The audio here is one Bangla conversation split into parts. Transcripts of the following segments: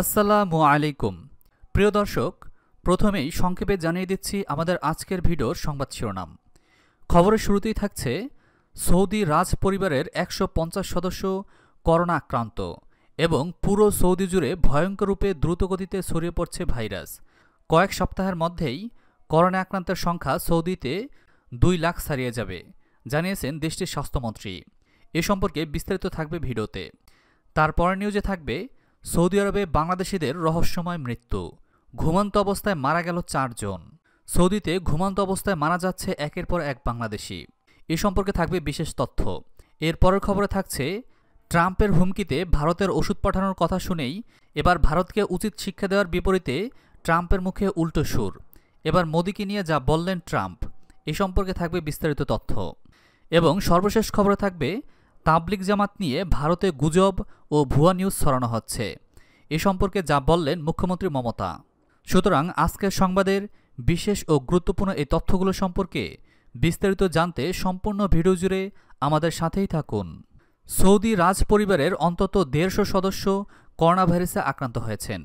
আসসালামু আলাইকুম প্রিয় দর্শক প্রথমেই সংক্ষেপে জানিয়ে দিচ্ছি আমাদের আজকের ভিডিওর সংবাদ শিরোনাম খবরের শুরুতেই থাকছে সৌদি রাজ পরিবারের একশো সদস্য করোনা আক্রান্ত এবং পুরো সৌদি জুড়ে ভয়ঙ্কর রূপে দ্রুতগতিতে ছড়িয়ে পড়ছে ভাইরাস কয়েক সপ্তাহের মধ্যেই করোনা আক্রান্তের সংখ্যা সৌদিতে দুই লাখ ছাড়িয়ে যাবে জানিয়েছেন দেশটির স্বাস্থ্যমন্ত্রী এ সম্পর্কে বিস্তারিত থাকবে ভিডিওতে তারপর নিউজে থাকবে সৌদি আরবে বাংলাদেশিদের রহস্যময় মৃত্যু ঘুমন্ত অবস্থায় মারা গেল চারজন সৌদিতে ঘুমন্ত অবস্থায় মারা যাচ্ছে একের পর এক বাংলাদেশি এ সম্পর্কে থাকবে বিশেষ তথ্য এর পরের খবরে থাকছে ট্রাম্পের হুমকিতে ভারতের ওষুধ পাঠানোর কথা শুনেই এবার ভারতকে উচিত শিক্ষা দেওয়ার বিপরীতে ট্রাম্পের মুখে উল্টো সুর এবার মোদীকে নিয়ে যা বললেন ট্রাম্প এ সম্পর্কে থাকবে বিস্তারিত তথ্য এবং সর্বশেষ খবরে থাকবে তাবলিক জামাত নিয়ে ভারতে গুজব ও ভুয়া নিউজ ছড়ানো হচ্ছে এ সম্পর্কে যা বললেন মুখ্যমন্ত্রী মমতা সুতরাং আজকের সংবাদের বিশেষ ও গুরুত্বপূর্ণ এই তথ্যগুলো সম্পর্কে বিস্তারিত জানতে সম্পূর্ণ ভিডিও জুড়ে আমাদের সাথেই থাকুন সৌদি রাজ পরিবারের অন্তত দেড়শো সদস্য করোনাভাইরাসে আক্রান্ত হয়েছেন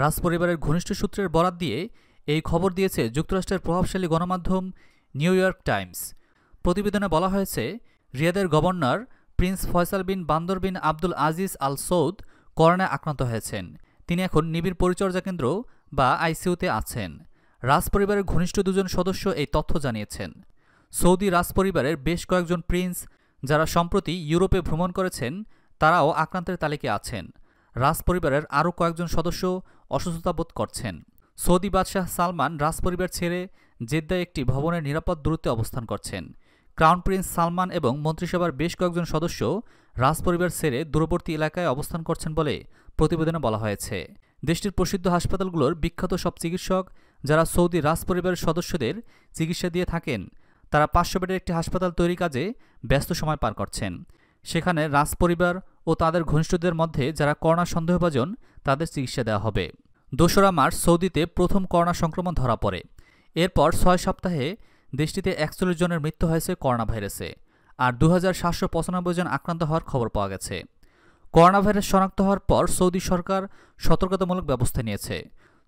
রাজ পরিবারের ঘনিষ্ঠ সূত্রের বরাত দিয়ে এই খবর দিয়েছে যুক্তরাষ্ট্রের প্রভাবশালী গণমাধ্যম নিউ ইয়র্ক টাইমস প্রতিবেদনে বলা হয়েছে রিয়াদের গভর্নর প্রিন্স ফয়সাল বিন বান্দর বিন আব্দুল আজিজ আল সৌদ করোনায় আক্রান্ত হয়েছেন তিনি এখন নিবিড় পরিচর্যা কেন্দ্র বা আইসিউতে আছেন রাজপরিবারের ঘনিষ্ঠ দুজন সদস্য এই তথ্য জানিয়েছেন সৌদি রাজপরিবারের বেশ কয়েকজন প্রিন্স যারা সম্প্রতি ইউরোপে ভ্রমণ করেছেন তারাও আক্রান্তের তালিকায় আছেন রাজপরিবারের আরও কয়েকজন সদস্য অসুস্থতা বোধ করছেন সৌদি বাদশাহ সালমান রাজপরিবার ছেড়ে জেদ্দায় একটি ভবনের নিরাপদ দূরত্বে অবস্থান করছেন ক্রাউন প্রিন্স সালমান এবং মন্ত্রিসভার বেশ কয়েকজন সদস্য রাজপরিবার ছেড়ে দূরবর্তী এলাকায় অবস্থান করছেন বলে প্রতিবেদনে বলা হয়েছে দেশটির প্রসিদ্ধ হাসপাতালগুলোর বিখ্যাত সব চিকিৎসক যারা সৌদি রাজপরিবারের সদস্যদের চিকিৎসা দিয়ে থাকেন তারা পাঁচশো বেডের একটি হাসপাতাল তৈরি কাজে ব্যস্ত সময় পার করছেন সেখানে রাজপরিবার ও তাদের ঘনিষ্ঠদের মধ্যে যারা করোনা সন্দেহভাজন তাদের চিকিৎসা দেওয়া হবে দোসরা মার্চ সৌদিতে প্রথম করোনা সংক্রমণ ধরা পড়ে এরপর ছয় সপ্তাহে দেশটিতে একচল্লিশ জনের মৃত্যু হয়েছে করোনা ভাইরাসে আর দু জন আক্রান্ত হওয়ার খবর পাওয়া গেছে করোনা ভাইরাস শনাক্ত হওয়ার পর সৌদি সরকার সতর্কতামূলক ব্যবস্থা নিয়েছে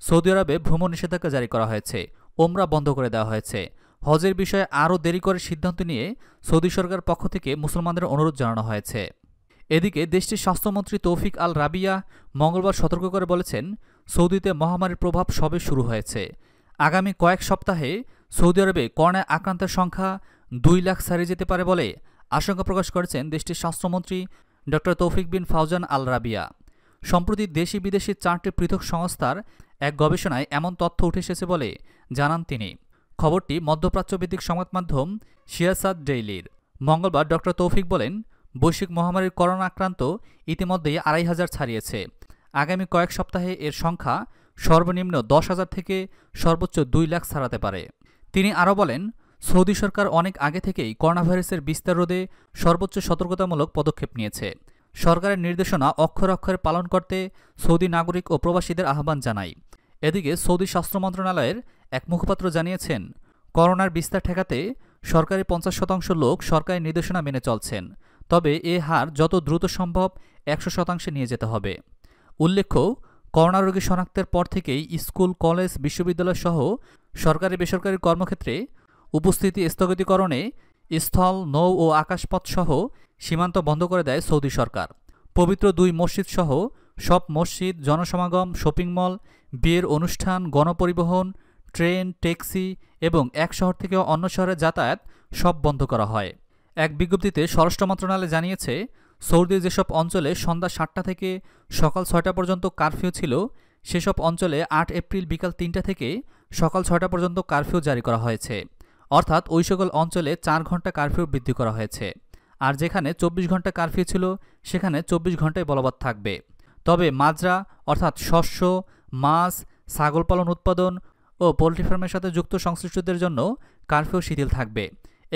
সৌদি আরবে ভ্রমণ নিষেধাজ্ঞা জারি করা হয়েছে ওমরা বন্ধ করে দেওয়া হয়েছে হজের বিষয়ে আরও দেরি করে সিদ্ধান্ত নিয়ে সৌদি সরকার পক্ষ থেকে মুসলমানদের অনুরোধ জানানো হয়েছে এদিকে দেশটির স্বাস্থ্যমন্ত্রী তৌফিক আল রাবিয়া মঙ্গলবার সতর্ক করে বলেছেন সৌদিতে মহামারীর প্রভাব সবে শুরু হয়েছে আগামী কয়েক সপ্তাহে সৌদি আরবে করোনায় আক্রান্তের সংখ্যা দুই লাখ ছাড়িয়ে যেতে পারে বলে আশঙ্কা প্রকাশ করেছেন দেশটির স্বাস্থ্যমন্ত্রী ড তৌফিক বিন ফাউজান আল রাবিয়া সম্প্রতি দেশি বিদেশি চারটি পৃথক সংস্থার এক গবেষণায় এমন তথ্য উঠে এসেছে বলে জানান তিনি খবরটি মধ্যপ্রাচ্যভিত্তিক সংবাদ মাধ্যম শিয়াসাদ ডেইলির মঙ্গলবার ড তৌফিক বলেন বৈশ্বিক মহামারীর করোনা আক্রান্ত ইতিমধ্যেই আড়াই হাজার ছাড়িয়েছে আগামী কয়েক সপ্তাহে এর সংখ্যা সর্বনিম্ন দশ হাজার থেকে সর্বোচ্চ দুই লাখ ছাড়াতে পারে তিনি আরও বলেন সৌদি সরকার অনেক আগে থেকেই করোনাভাইরাসের বিস্তার রোধে সর্বোচ্চ সতর্কতামূলক পদক্ষেপ নিয়েছে সরকারের নির্দেশনা অক্ষর অক্ষরে পালন করতে সৌদি নাগরিক ও প্রবাসীদের আহ্বান জানায় এদিকে সৌদি স্বাস্থ্য মন্ত্রণালয়ের এক মুখপাত্র জানিয়েছেন করোনার বিস্তার ঠেকাতে সরকারি পঞ্চাশ শতাংশ লোক সরকারি নির্দেশনা মেনে চলছেন তবে এ হার যত দ্রুত সম্ভব একশো শতাংশে নিয়ে যেতে হবে উল্লেখ্য করোনা রোগী শনাক্তের পর থেকেই স্কুল কলেজ বিশ্ববিদ্যালয় সহ সরকারি বেসরকারি কর্মক্ষেত্রে উপস্থিতি স্থগতিকরণে স্থল নৌ ও আকাশপথসহ সীমান্ত বন্ধ করে দেয় সৌদি সরকার পবিত্র দুই মসজিদ সহ সব মসজিদ জনসমাগম শপিং মল বিয়ের অনুষ্ঠান গণপরিবহন ট্রেন ট্যাক্সি এবং এক শহর থেকে অন্য শহরে যাতায়াত সব বন্ধ করা হয় এক বিজ্ঞপ্তিতে স্বরাষ্ট্র মন্ত্রণালয় জানিয়েছে সৌদির যেসব অঞ্চলে সন্ধ্যা সাতটা থেকে সকাল ছয়টা পর্যন্ত কারফিউ ছিল সেসব অঞ্চলে আট এপ্রিল বিকাল তিনটা থেকে সকাল ছটা পর্যন্ত কারফিউ জারি করা হয়েছে অর্থাৎ ওই সকল অঞ্চলে চার ঘন্টা কারফিউ বৃদ্ধি করা হয়েছে আর যেখানে চব্বিশ ঘন্টা কারফিউ ছিল সেখানে চব্বিশ ঘন্টায় বলবৎ থাকবে তবে মাজরা অর্থাৎ শস্য মাছ ছাগল পালন উৎপাদন ও পোলট্রি ফার্মের সাথে যুক্ত সংশ্লিষ্টদের জন্য কারফিউ শিথিল থাকবে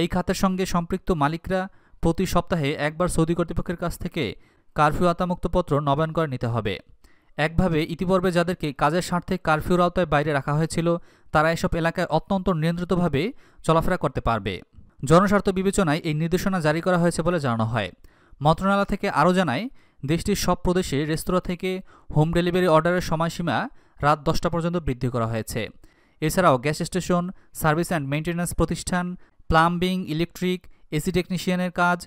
এই খাতের সঙ্গে সম্পৃক্ত মালিকরা প্রতি সপ্তাহে একবার সৌদি কর্তৃপক্ষের কাছ থেকে কারফিউ আতামুক্তপত্র নবায়ন করে নিতে হবে একভাবে ইতিপূর্বে যাদেরকে কাজের স্বার্থে কারফিউর আওতায় বাইরে রাখা হয়েছিল তারা এসব এলাকায় অত্যন্ত নিয়ন্ত্রিতভাবে চলাফেরা করতে পারবে জনস্বার্থ বিবেচনায় এই নির্দেশনা জারি করা হয়েছে বলে জানানো হয় মন্ত্রণালয় থেকে আরও জানায় দেশটির সব প্রদেশে রেস্তোরাঁ থেকে হোম ডেলিভারি অর্ডারের সময়সীমা রাত দশটা পর্যন্ত বৃদ্ধি করা হয়েছে এছাড়াও gas station service and maintenance প্রতিষ্ঠান প্লাম্বিং ইলেকট্রিক এসি টেকনিশিয়ানের কাজ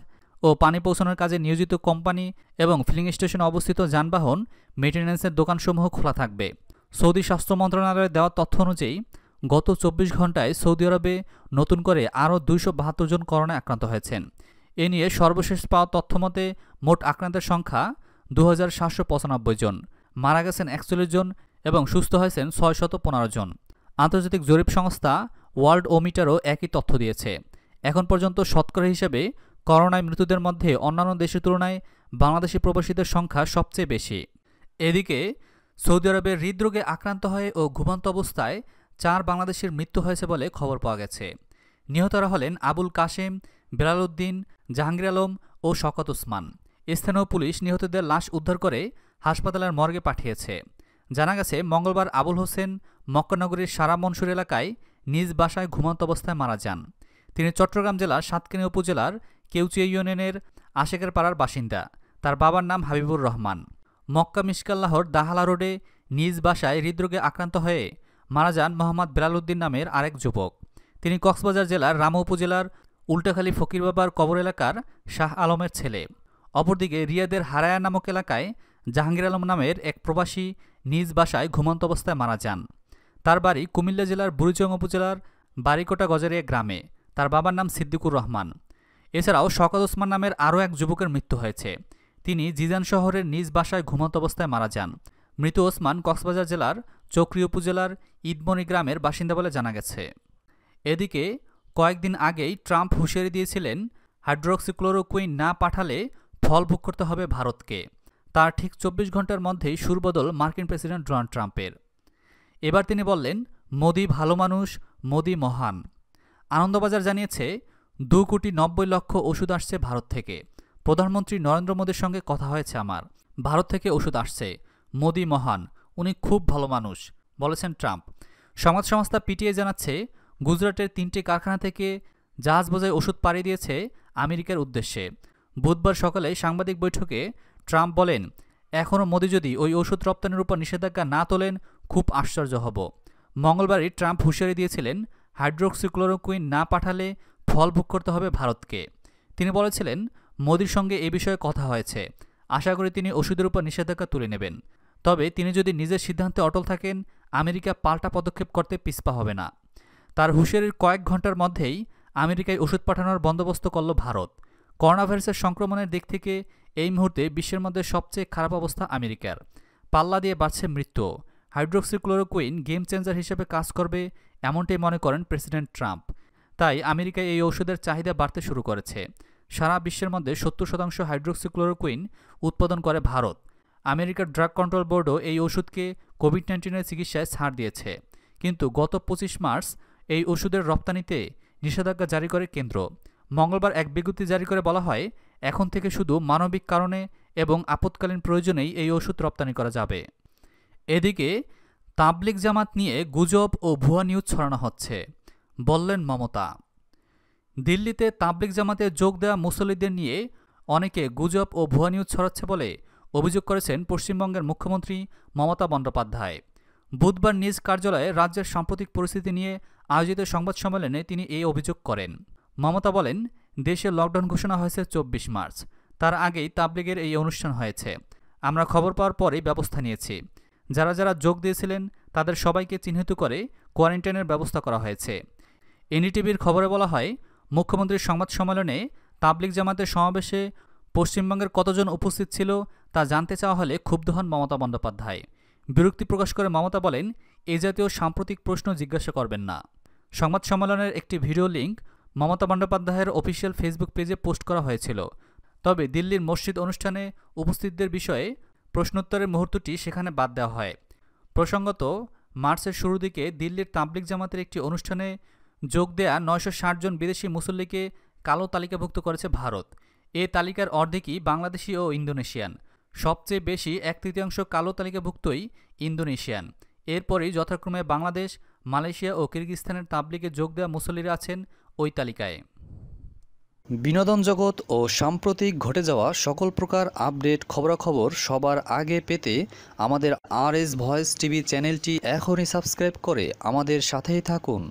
ও পানি পৌঁছানোর কাজে নিয়োজিত কোম্পানি এবং ফিলিং স্টেশনে অবস্থিত যানবাহন মেনটেন্যান্সের দোকানসমূহ খোলা থাকবে সৌদি স্বাস্থ্য মন্ত্রণালয়ের দেওয়া তথ্য অনুযায়ী গত চব্বিশ ঘন্টায় সৌদি আরবে নতুন করে আরও দুইশো বাহাত্তর জন করোনায় আক্রান্ত হয়েছেন এ নিয়ে সর্বশেষ পাওয়া তথ্যমতে মোট আক্রান্তের সংখ্যা দু জন মারা গেছেন একচল্লিশ জন এবং সুস্থ হয়েছেন ছয়শত পনেরো জন আন্তর্জাতিক জরিপ সংস্থা ওয়ার্ল্ড ওমিটারও একই তথ্য দিয়েছে এখন পর্যন্ত শতকরা হিসেবে করোনায় মৃত্যুদের মধ্যে অন্যান্য দেশের তুলনায় বাংলাদেশি প্রবাসীদের সংখ্যা সবচেয়ে বেশি এদিকে সৌদি আরবের হৃদরোগে আক্রান্ত হয়ে ও ঘুমন্ত অবস্থায় চার বাংলাদেশের মৃত্যু হয়েছে বলে খবর পাওয়া গেছে নিহতরা হলেন আবুল কাশেম বেলাল উদ্দিন জাহাঙ্গীর আলম ও শকত ওসমান স্থানীয় পুলিশ নিহতদের লাশ উদ্ধার করে হাসপাতালের মর্গে পাঠিয়েছে জানা গেছে মঙ্গলবার আবুল হোসেন মক্কানগরীর সারা মনসুর এলাকায় নিজ বাসায় ঘুমন্ত অবস্থায় মারা যান তিনি চট্টগ্রাম জেলার সাতকিনী উপজেলার কেউচিয়া ইউনিয়নের আশেকের পাড়ার বাসিন্দা তার বাবার নাম হাবিবুর রহমান মক্কা মিসকাল্লাহর দাহালা রোডে নিজ বাসায় হৃদরোগে আক্রান্ত হয়ে মারা যান মোহাম্মদ বেলালউদ্দিন নামের আরেক যুবক তিনি কক্সবাজার জেলার রাম উপজেলার উল্টাখালী ফকির বাবার কবর এলাকার শাহ আলমের ছেলে অপরদিকে রিয়াদের হারায়া নামক এলাকায় জাহাঙ্গীর আলম নামের এক প্রবাসী নিজ বাসায় ঘুমন্ত অবস্থায় মারা যান তার বাড়ি কুমিল্লা জেলার বুড়িচং উপজেলার বাড়িকোটা গজারিয়া গ্রামে তার বাবার নাম সিদ্দিকুর রহমান এছাড়াও শকত ওসমান নামের আরও এক যুবকের মৃত্যু হয়েছে তিনি জিজান শহরের নিজ বাসায় ঘুমন্ত অবস্থায় মারা যান মৃত ওসমান কক্সবাজার জেলার চক্রী উপজেলার ঈদমণি গ্রামের বাসিন্দা বলে জানা গেছে এদিকে কয়েকদিন আগেই ট্রাম্প হুঁশিয়ারি দিয়েছিলেন হাইড্রোক্সিক্লোরোকুইন না পাঠালে ফল ভোগ করতে হবে ভারতকে তার ঠিক চব্বিশ ঘন্টার মধ্যেই সুরবদল মার্কিন প্রেসিডেন্ট ডোনাল্ড ট্রাম্পের এবার তিনি বললেন মোদি ভালো মানুষ মোদি মহান আনন্দবাজার জানিয়েছে দু কোটি নব্বই লক্ষ ওষুধ আসছে ভারত থেকে প্রধানমন্ত্রী নরেন্দ্র মোদীর সঙ্গে কথা হয়েছে আমার ভারত থেকে ওষুধ আসছে মোদি মহান উনি খুব ভালো মানুষ বলেছেন ট্রাম্প সমাজ সংস্থা পিটিএ জানাচ্ছে গুজরাটের তিনটি কারখানা থেকে জাহাজ বোঝায় ওষুধ পাড়ি দিয়েছে আমেরিকার উদ্দেশ্যে বুধবার সকালে সাংবাদিক বৈঠকে ট্রাম্প বলেন এখনও মোদি যদি ওই ওষুধ রপ্তানির উপর নিষেধাজ্ঞা না তোলেন খুব আশ্চর্য হব মঙ্গলবারই ট্রাম্প হুঁশিয়ারি দিয়েছিলেন হাইড্রোক্সিক্লোরোকুইন না পাঠালে ফল ভোগ করতে হবে ভারতকে তিনি বলেছিলেন মোদীর সঙ্গে এ বিষয়ে কথা হয়েছে আশা করি তিনি ওষুধের উপর নিষেধাজ্ঞা তুলে নেবেন তবে তিনি যদি নিজের সিদ্ধান্তে অটল থাকেন আমেরিকা পাল্টা পদক্ষেপ করতে পিছপা হবে না তার হুঁশিয়ারির কয়েক ঘন্টার মধ্যেই আমেরিকায় ওষুধ পাঠানোর বন্দোবস্ত করল ভারত করোনাভাইরাসের সংক্রমণের দিক থেকে এই মুহূর্তে বিশ্বের মধ্যে সবচেয়ে খারাপ অবস্থা আমেরিকার পাল্লা দিয়ে বাড়ছে মৃত্যু হাইড্রোক্সিক্লোরোকুইন গেম চেঞ্জার হিসেবে কাজ করবে এমনটাই মনে করেন প্রেসিডেন্ট ট্রাম্প তাই আমেরিকায় এই ঔষধের চাহিদা বাড়তে শুরু করেছে সারা বিশ্বের মধ্যে সত্তর শতাংশ হাইড্রোক্সিক্লোরোকুইন উৎপাদন করে ভারত আমেরিকার ড্রাগ কন্ট্রোল বোর্ডও এই ওষুধকে কোভিড নাইন্টিনের চিকিৎসায় ছাড় দিয়েছে কিন্তু গত পঁচিশ মার্চ এই ওষুধের রপ্তানিতে নিষেধাজ্ঞা জারি করে কেন্দ্র মঙ্গলবার এক বিজ্ঞপ্তি জারি করে বলা হয় এখন থেকে শুধু মানবিক কারণে এবং আপতকালীন প্রয়োজনেই এই ওষুধ রপ্তানি করা যাবে এদিকে তাবলিক জামাত নিয়ে গুজব ও ভুয়া নিউজ ছড়ানো হচ্ছে বললেন মমতা দিল্লিতে তাবলিক জামাতে যোগ দেওয়া মুসল্লিদের নিয়ে অনেকে গুজব ও ভুয়া নিউজ ছড়াচ্ছে বলে অভিযোগ করেছেন পশ্চিমবঙ্গের মুখ্যমন্ত্রী মমতা বন্দ্যোপাধ্যায় বুধবার নিজ কার্যালয়ে রাজ্যের সাম্প্রতিক পরিস্থিতি নিয়ে আয়োজিত সংবাদ সম্মেলনে তিনি এই অভিযোগ করেন মমতা বলেন দেশে লকডাউন ঘোষণা হয়েছে চব্বিশ মার্চ তার আগেই তাবলিগের এই অনুষ্ঠান হয়েছে আমরা খবর পাওয়ার পরেই ব্যবস্থা নিয়েছি যারা যারা যোগ দিয়েছিলেন তাদের সবাইকে চিহ্নিত করে কোয়ারেন্টাইনের ব্যবস্থা করা হয়েছে এনডিটিভির খবরে বলা হয় মুখ্যমন্ত্রীর সংবাদ সম্মেলনে তাবলিক জামাতের সমাবেশে পশ্চিমবঙ্গের কতজন উপস্থিত ছিল তা জানতে চাওয়া হলে ক্ষুব্ধ হন মমতা বন্দ্যোপাধ্যায় বিরক্তি প্রকাশ করে মমতা বলেন এ জাতীয় সাম্প্রতিক প্রশ্ন জিজ্ঞাসা করবেন না সংবাদ সম্মেলনের একটি ভিডিও লিঙ্ক মমতা বন্দ্যোপাধ্যায়ের অফিসিয়াল ফেসবুক পেজে পোস্ট করা হয়েছিল তবে দিল্লির মসজিদ অনুষ্ঠানে উপস্থিতদের বিষয়ে প্রশ্নোত্তরের মুহূর্তটি সেখানে বাদ দেওয়া হয় প্রসঙ্গত মার্চের শুরু দিকে দিল্লির তাবলিক জামাতের একটি অনুষ্ঠানে যোগ দেয়া নয়শো জন বিদেশি মুসল্লিকে কালো তালিকাভুক্ত করেছে ভারত এ তালিকার অর্ধেকই বাংলাদেশি ও ইন্দোনেশিয়ান সবচেয়ে বেশি এক তৃতীয়াংশ কালো তালিকাভুক্তই ইন্দোনেশিয়ান এরপরই যথাক্রমে বাংলাদেশ মালয়েশিয়া ও কিরগিস্তানের তাবলিকে যোগ দেওয়া মুসল্লিরা আছেন ওই তালিকায় বিনোদন জগৎ ও সাম্প্রতিক ঘটে যাওয়া সকল প্রকার আপডেট খবরাখবর সবার আগে পেতে আমাদের আর এস ভয়েস টিভি চ্যানেলটি এখনই সাবস্ক্রাইব করে আমাদের সাথেই থাকুন